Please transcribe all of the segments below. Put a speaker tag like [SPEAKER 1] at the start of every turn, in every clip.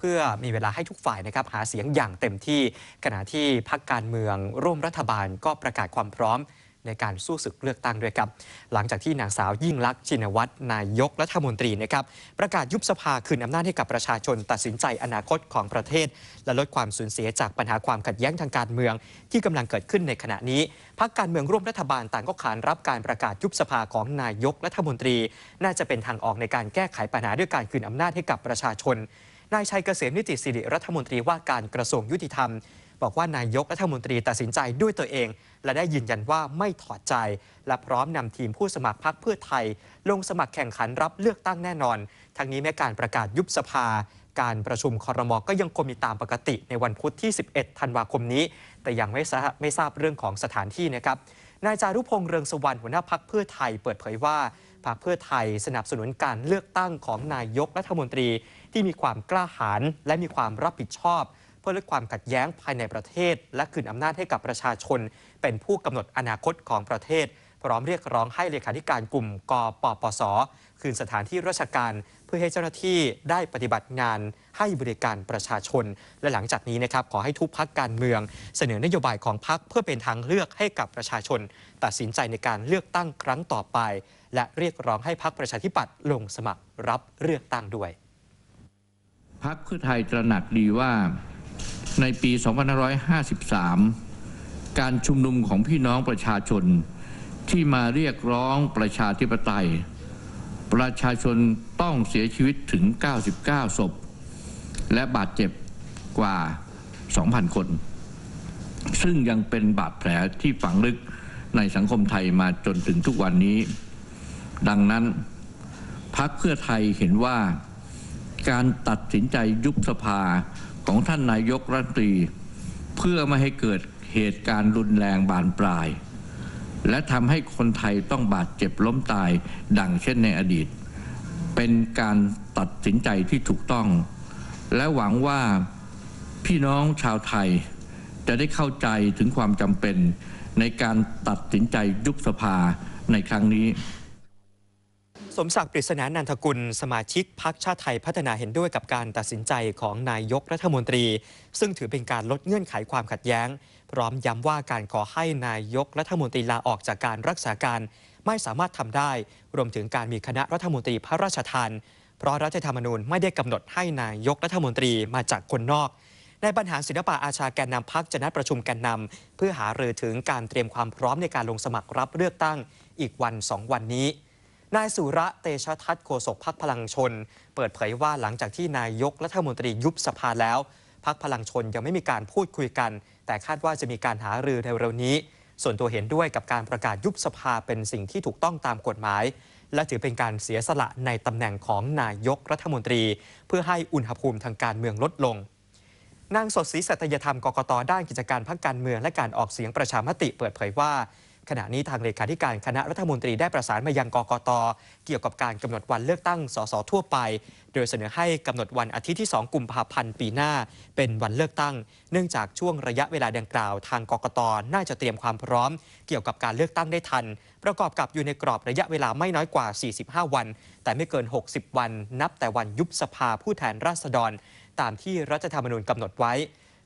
[SPEAKER 1] เพื่อมีเวลาให้ทุกฝ่ายนะครับหาเสียงอย่างเต็มที่ ขณะที่พักการเมืองร่วมรัฐบาลก็ประกาศความพร้อม ในการสู้ศึกเลือกตั้งด้วยครับ หลังจากที่นางสาวยิ่งลักษณ์ชินวัตรนายก รัฐมนตรีนะครับประกาศยุบสภาคืนอำนาจให้กับประชาชน ตัดสินใจอนาคตของประเทศและลดความสูญเสียจากปัญหาความขัดแย้งทางการเมือง ที่กำลังเกิดขึ้นในขณะนี้พักการเมืองร่วมรัฐบาลต่างก็ขานรับการประกาศยุบสภาของนายกรัฐมนตรีน่าจะเป็นทางออกในการแก้ไขปัญหาด้วยการคืนอำนาจให้กับประชาชนนายชัยเกษมนิติสิริ รัฐมนตรีว่าการกระทรวงยุติธรรม บอกว่านายกรัฐมนตรี ตัดสินใจด้วยตัวเอง และได้ยืนยันว่าไม่ถอดใจ และพร้อมนำทีมผู้สมัครพรรคเพื่อไทย ลงสมัครแข่งขันรับเลือกตั้งแน่นอน ทั้งนี้แม้การประกาศยุบสภา การประชุมคอรมอก็ยังคงมีตามปกติในวันพุธที่ 11 ธันวาคมนี้ แต่ยังไม่ไม่ทราบเรื่องของสถานที่นะครับนายจารุพงษ์เรืองสวรรค์หัวหน้าพักเพื่อไทยเปิดเผยว่าพรรคเพื่อไทยสนับสนุนการเลือกตั้งของนายกรัฐมนตรีที่มีความกล้าหาญและมีความรับผิดชอบ เพื่อลดความขัดแย้งภายในประเทศ และคืนอำนาจให้กับประชาชนเป็นผู้กำหนดอนาคตของประเทศพร้อมเรียกร้องให้เลขาธิการกลุ่มกปปสคืนสถานที่ราชการเพื่อให้เจ้าหน้าที่ได้ปฏิบัติงานให้บริการประชาชน และหลังจากนี้นะครับขอให้ทุกพักการเมือง เสนอนโยบายของพักเพื่อเป็นทางเลือกให้กับประชาชน ตัดสินใจในการเลือกตั้งครั้งต่อไป และเรียกร้องให้พักประชาธิปัตย์ลงสมัครรับเลือกตั้งด้วย
[SPEAKER 2] พักเพื่อไทยตระหนักดีว่า ในปี 2553 การชุมนุมของพี่น้องประชาชนที่มาเรียกร้องประชาธิปไตย ประชาชนต้องเสียชีวิตถึง 99 ศพ และบาดเจ็บกว่า 2,000 คน ซึ่งยังเป็นบาดแผลที่ฝังลึกในสังคมไทยมาจนถึงทุกวันนี้ ดังนั้นพักเพื่อไทยเห็นว่าการตัดสินใจยุบสภาของท่านนายกรัฐมนตรี เพื่อไม่ให้เกิดเหตุการณ์รุนแรงบานปลายและทำให้คนไทยต้องบาดเจ็บล้มตายดังเช่นในอดีต เป็นการตัดสินใจที่ถูกต้อง และหวังว่าพี่น้องชาวไทย จะได้เข้าใจถึงความจำเป็นในการตัดสินใจยุบสภาในครั้งนี้
[SPEAKER 1] สมศักดิ์ปริศนานันทกุล สมาชิกพรรคชาติไทยพัฒนาเห็นด้วยกับการตัดสินใจของนายกรัฐมนตรี ซึ่งถือเป็นการลดเงื่อนไขความขัดแย้ง พร้อมย้ำว่าการขอให้นายกรัฐมนตรีลาออกจากการรักษาการ ไม่สามารถทำได้ รวมถึงการมีคณะรัฐมนตรีพระราชทาน เพราะรัฐธรรมนูญไม่ได้กำหนดให้นายกรัฐมนตรีมาจากคนนอก ในปับรรหารศิลปะอาชาแกนนำพักจะนัดประชุมแกนนำเพื่อหารือถึงการเตรียมความพร้อมในการลงสมัครรับเลือกตั้งอีกวันสองวันนี้นายสุระเตชะทัตโกศกพักพลังชน เปิดเผยว่าหลังจากที่นายกรัฐมนตรียุบสภาแล้วพักพลังชนยังไม่มีการพูดคุยกัน แต่คาดว่าจะมีการหารือในเร็วนี้ ส่วนตัวเห็นด้วยกับการประกาศยุบสภาเป็นสิ่งที่ถูกต้องตามกฎหมาย และถือเป็นการเสียสละในตำแหน่งของนายกรัฐมนตรี เพื่อให้อุณหภูมิทางการเมืองลดลง นางสดศรีสัตยธรรมกกตด้านกิจการพักการเมืองและการออกเสียงประชามติเปิดเผยว่าขณะนี้ทางเลขาธิการคณะรัฐมนตรีได้ประสานมายังกกต เกี่ยวกับการกำหนดวันเลือกตั้งสสทั่วไป โดยเสนอให้กำหนดวันอาทิตย์ที่ 2 กุมภาพันธ์ปีหน้า เป็นวันเลือกตั้ง เนื่องจากช่วงระยะเวลาดังกล่าวทางกกต น่าจะเตรียมความพร้อม เกี่ยวกับการเลือกตั้งได้ทัน ประกอบกับอยู่ในกรอบระยะเวลาไม่น้อยกว่า 45 วัน แต่ไม่เกิน 60 วันนับแต่วันยุบสภาผู้แทนราษฎร ตามที่รัฐธรรมนูญกำหนดไว้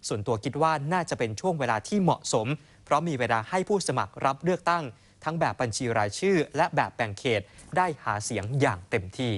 [SPEAKER 1] ส่วนตัวคิดว่าน่าจะเป็นช่วงเวลาที่เหมาะสมเพราะมีเวลาให้ผู้สมัครรับเลือกตั้ง ทั้งแบบบัญชีรายชื่อและแบบแบ่งเขตได้หาเสียงอย่างเต็มที่